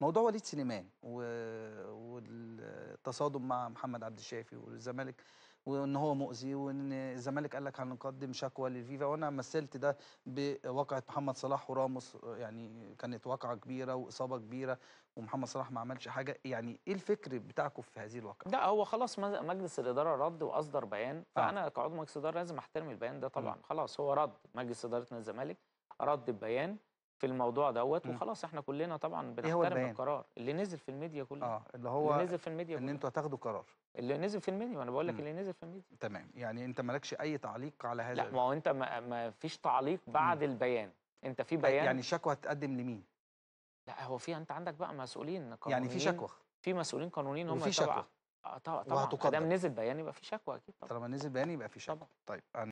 موضوع وليد سليمان والتصادم مع محمد عبد الشافي والزمالك وان هو مؤذي وان الزمالك قال لك هنقدم شكوى للفيفا وانا مثلت ده بواقعه محمد صلاح وراموس يعني كانت واقعه كبيره واصابه كبيره ومحمد صلاح ما عملش حاجه يعني ايه الفكر بتاعكم في هذه الواقعه؟ لا هو خلاص مجلس الاداره رد واصدر بيان آه. فانا آه. كعضو مجلس اداره لازم احترم البيان ده طبعا م. خلاص هو رد مجلس اداره الزمالك رد البيان في الموضوع دوت وخلاص احنا كلنا طبعا إيه بنحترم إيه القرار اللي نزل في الميديا كله اه اللي هو اللي نزل في الميديا ان انتوا هتاخدوا قرار اللي نزل في الميديا انا بقول لك اللي نزل في الميديا تمام يعني انت مالكش اي تعليق على هذا لا ما هو انت ما, ما فيش تعليق بعد مم. البيان انت في بيان يعني شكوى هتقدم لمين لا هو في انت عندك بقى مسؤولين قانونيين يعني في شكوى في مسؤولين قانونيين هم طبعا شكوى. طبعا آه، طبعا ما دام نزل بيان يبقى في شكوى اكيد طبعا طالما نزل بيان يبقى في شكوى طبعا. طيب أنا